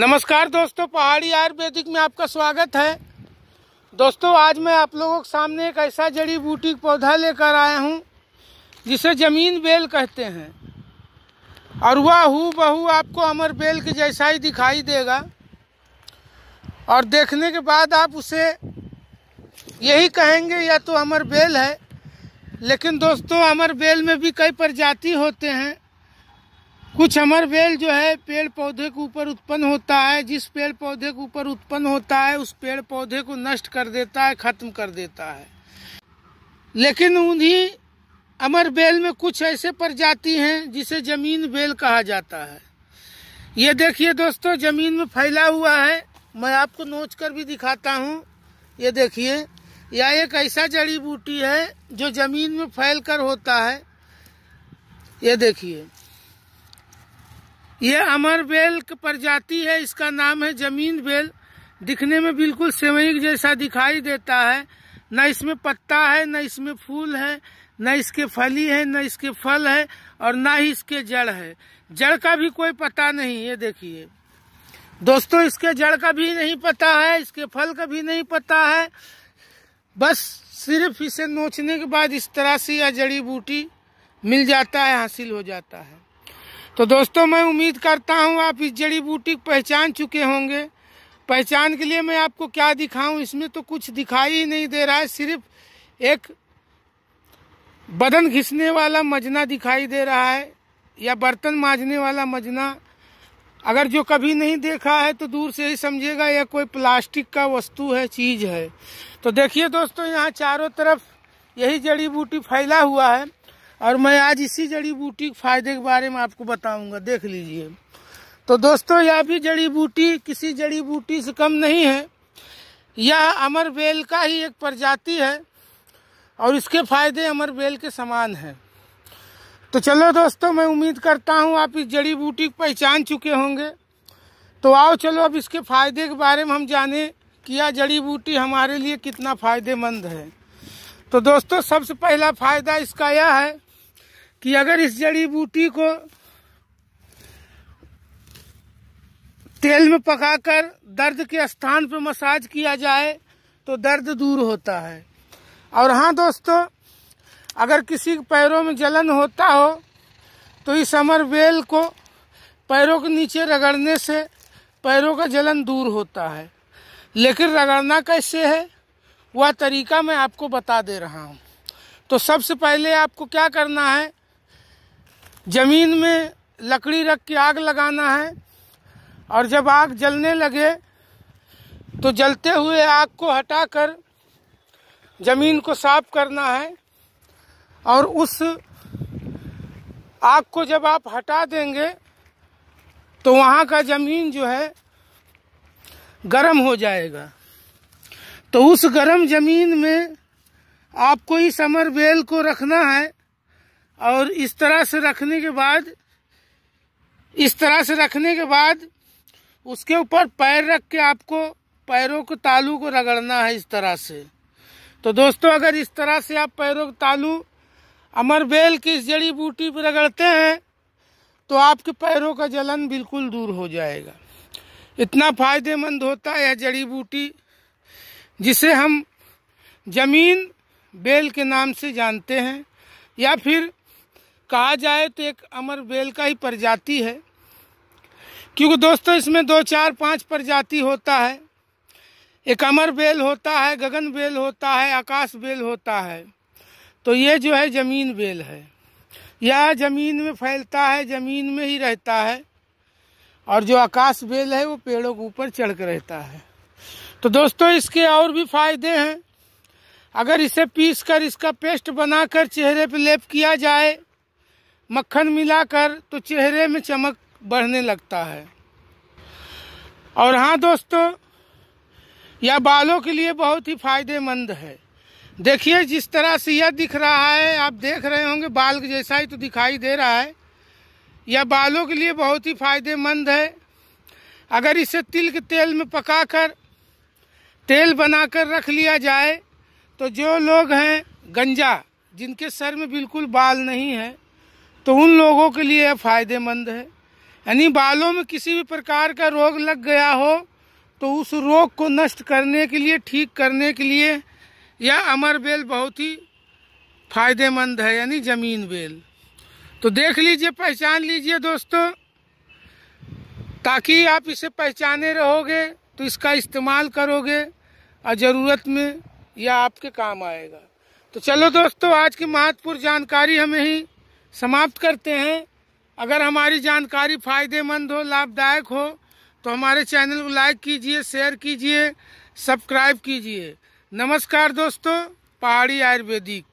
नमस्कार दोस्तों पहाड़ी आयुर्वेदिक में आपका स्वागत है दोस्तों आज मैं आप लोगों के सामने एक ऐसा जड़ी बूटी पौधा लेकर आया हूँ जिसे जमीन बेल कहते हैं और वह हु बहू आपको अमर बेल के जैसा ही दिखाई देगा और देखने के बाद आप उसे यही कहेंगे या तो अमर बेल है लेकिन दोस्तों अमर बेल में भी कई प्रजाति होते हैं कुछ अमर बेल जो है पेड़ पौधे के ऊपर उत्पन्न होता है जिस पेड़ पौधे के ऊपर उत्पन्न होता है उस पेड़ पौधे को नष्ट कर देता है ख़त्म कर देता है लेकिन उन्हीं अमर बेल में कुछ ऐसे प्रजाति हैं जिसे जमीन बेल कहा जाता है ये देखिए दोस्तों जमीन में फैला हुआ है मैं आपको नोच कर भी दिखाता हूँ ये देखिए यह एक ऐसा जड़ी बूटी है जो जमीन में फैल कर होता है ये देखिए ये अमर बेल प्रजाति है इसका नाम है जमीन बेल दिखने में बिल्कुल सेवई जैसा दिखाई देता है न इसमें पत्ता है न इसमें फूल है न इसके फली है न इसके फल है और न ही इसके जड़ है जड़ का भी कोई पता नहीं ये देखिए दोस्तों इसके जड़ का भी नहीं पता है इसके फल का भी नहीं पता है बस सिर्फ इसे नोचने के बाद इस तरह से यह जड़ी बूटी मिल जाता है हासिल हो जाता है तो दोस्तों मैं उम्मीद करता हूँ आप इस जड़ी बूटी पहचान चुके होंगे पहचान के लिए मैं आपको क्या दिखाऊं इसमें तो कुछ दिखाई ही नहीं दे रहा है सिर्फ एक बदन घिसने वाला मजना दिखाई दे रहा है या बर्तन माजने वाला मजना अगर जो कभी नहीं देखा है तो दूर से ही समझेगा यह कोई प्लास्टिक का वस्तु है चीज है तो देखिए दोस्तों यहाँ चारों तरफ यही जड़ी बूटी फैला हुआ है और मैं आज इसी जड़ी बूटी के फायदे के बारे में आपको बताऊंगा देख लीजिए तो दोस्तों यह भी जड़ी बूटी किसी जड़ी बूटी से कम नहीं है यह अमर बेल का ही एक प्रजाति है और इसके फायदे अमर बेल के समान हैं तो चलो दोस्तों मैं उम्मीद करता हूँ आप इस जड़ी बूटी पहचान चुके होंगे तो आओ चलो अब इसके फायदे के बारे में हम जाने कि यह जड़ी बूटी हमारे लिए कितना फायदेमंद है तो दोस्तों सबसे पहला फायदा इसका यह है कि अगर इस जड़ी बूटी को तेल में पकाकर दर्द के स्थान पर मसाज किया जाए तो दर्द दूर होता है और हाँ दोस्तों अगर किसी के पैरों में जलन होता हो तो इस अमर बेल को पैरों के नीचे रगड़ने से पैरों का जलन दूर होता है लेकिन रगड़ना कैसे है वह तरीका मैं आपको बता दे रहा हूँ तो सबसे पहले आपको क्या करना है जमीन में लकड़ी रख के आग लगाना है और जब आग जलने लगे तो जलते हुए आग को हटाकर जमीन को साफ करना है और उस आग को जब आप हटा देंगे तो वहाँ का जमीन जो है गर्म हो जाएगा तो उस गर्म जमीन में आपको इस अमर बेल को रखना है और इस तरह से रखने के बाद इस तरह से रखने के बाद उसके ऊपर पैर रख के आपको पैरों के तालू को रगड़ना है इस तरह से तो दोस्तों अगर इस तरह से आप पैरों के तालू अमरबेल की इस जड़ी बूटी पर रगड़ते हैं तो आपके पैरों का जलन बिल्कुल दूर हो जाएगा इतना फायदेमंद होता है यह जड़ी बूटी जिसे हम जमीन बेल के नाम से जानते हैं या फिर कहा जाए तो एक अमर बेल का ही प्रजाति है क्योंकि दोस्तों इसमें दो चार पांच प्रजाति होता है एक अमर बेल होता है गगन बेल होता है आकाश बेल होता है तो ये जो है जमीन बेल है यह जमीन में फैलता है जमीन में ही रहता है और जो आकाश बेल है वो पेड़ों के ऊपर चढ़ कर रहता है तो दोस्तों इसके और भी फायदे हैं अगर इसे पीस कर इसका पेस्ट बनाकर चेहरे पर लेप किया जाए मक्खन मिलाकर तो चेहरे में चमक बढ़ने लगता है और हाँ दोस्तों यह बालों के लिए बहुत ही फायदेमंद है देखिए जिस तरह से यह दिख रहा है आप देख रहे होंगे बाल जैसा ही तो दिखाई दे रहा है यह बालों के लिए बहुत ही फायदेमंद है अगर इसे तिल के तेल में पकाकर तेल बनाकर रख लिया जाए तो जो लोग हैं गंजा जिनके सर में बिल्कुल बाल नहीं है तो उन लोगों के लिए फ़ायदेमंद है यानी बालों में किसी भी प्रकार का रोग लग गया हो तो उस रोग को नष्ट करने के लिए ठीक करने के लिए यह अमर बेल बहुत ही फायदेमंद है यानी जमीन बेल तो देख लीजिए पहचान लीजिए दोस्तों ताकि आप इसे पहचाने रहोगे तो इसका इस्तेमाल करोगे और ज़रूरत में यह आपके काम आएगा तो चलो दोस्तों आज की महत्वपूर्ण जानकारी हमें ही समाप्त करते हैं अगर हमारी जानकारी फ़ायदेमंद हो लाभदायक हो तो हमारे चैनल को लाइक कीजिए शेयर कीजिए सब्सक्राइब कीजिए नमस्कार दोस्तों पहाड़ी आयुर्वेदिक